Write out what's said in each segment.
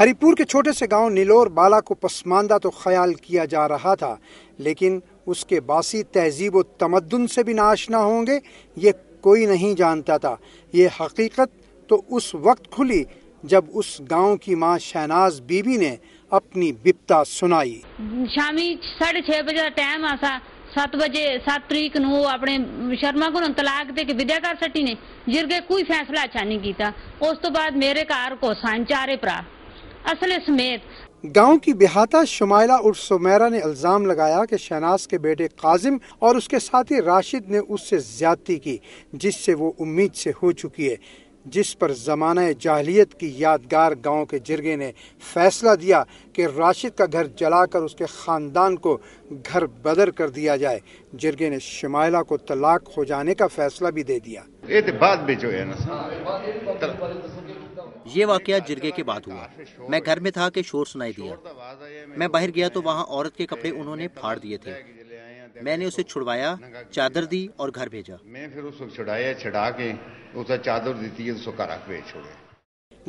हरिपुर के छोटे से गांव नीलोर बाला को पसमानदा तो ख्याल किया जा रहा था लेकिन उसके बासी तहजीब व तमद्दन से भी नाश ना होंगे ये कोई नहीं जानता था ये हकीकत तो उस वक्त खुली जब उस गांव की मां शहनाज बीबी ने अपनी बिपता सुनाई शामी साढ़े छह बजे टाइम आसा सात बजे सात तरीक ਨੂੰ अपने शर्मा को तलाक दे के विद्या कर सटी ने ਜਿਰਗੇ कोई फैसला अच्छा नहीं किया उस तो बाद मेरे घर को सन चारे भरा असले समेत गांव की बिहाता शुमाइला उर्फ सुमेरा ने इल्ज़ाम लगाया कि शहनाज के बेटे काजिम और उसके साथी राशिद ने उससे ज्यादती की जिससे वो उम्मीद से हो चुकी है जिस पर ज़माना जाहलीत की यादगार गांव के जिरगे ने फैसला दिया कि राशिद का घर जलाकर उसके ख़ानदान को घर बदर कर दिया जाए जिरगे ने शमाइला को तलाक हो जाने का फैसला भी दे दिया तो बाद भी जो है ना ये वाक़ जिरगे के बाद हुआ मैं घर में था कि शोर सुनाई दिया मैं बाहर गया तो वहाँ औरत के कपड़े उन्होंने फाड़ दिए थे मैंने उसे छुड़वाया चादर दी और घर भेजा मैं फिर उसको छुड़ाया छुड़ा के उसे चादर दी थी उसको भेज छोड़े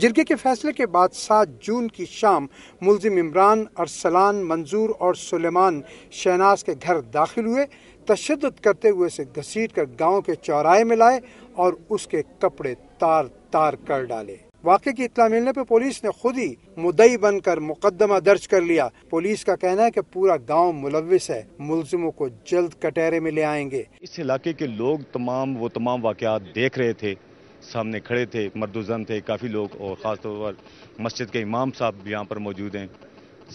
जिरगे के फैसले के बाद सात जून की शाम मुलजिम इमरान अरसलान मंजूर और सुलेमान शहनाज के घर दाखिल हुए तशद करते हुए उसे घसीट कर गाँव के चौराहे में लाए और उसके कपड़े तार तार कर डाले वाक की इतला मिलने पर पुलिस ने खुद ही मुदई बनकर मुकदमा दर्ज कर लिया पुलिस का कहना है कि पूरा गांव मुलविस है मुलजिमों को जल्द कटहरे में ले आएंगे इस इलाके के लोग तमाम वो तमाम वाकत देख रहे थे सामने खड़े थे मर्दुजन थे काफ़ी लोग और ख़ासतौर पर मस्जिद के इमाम साहब भी यहाँ पर मौजूद हैं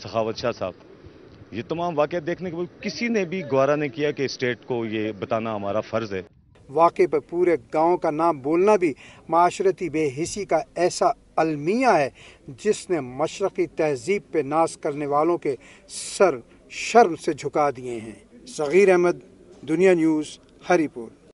सखावत शाह साहब ये तमाम वाक़ देखने के बाद किसी ने भी गवारा नहीं किया कि स्टेट को ये बताना हमारा फ़र्ज़ है वाक़े पर पूरे गांव का नाम बोलना भी माशरती बेहिसी का ऐसा अलमिया है जिसने मशरक़ी तहजीब पे नाश करने वालों के सर शर्म से झुका दिए हैं सग़ीर अहमद दुनिया न्यूज़ हरीपुर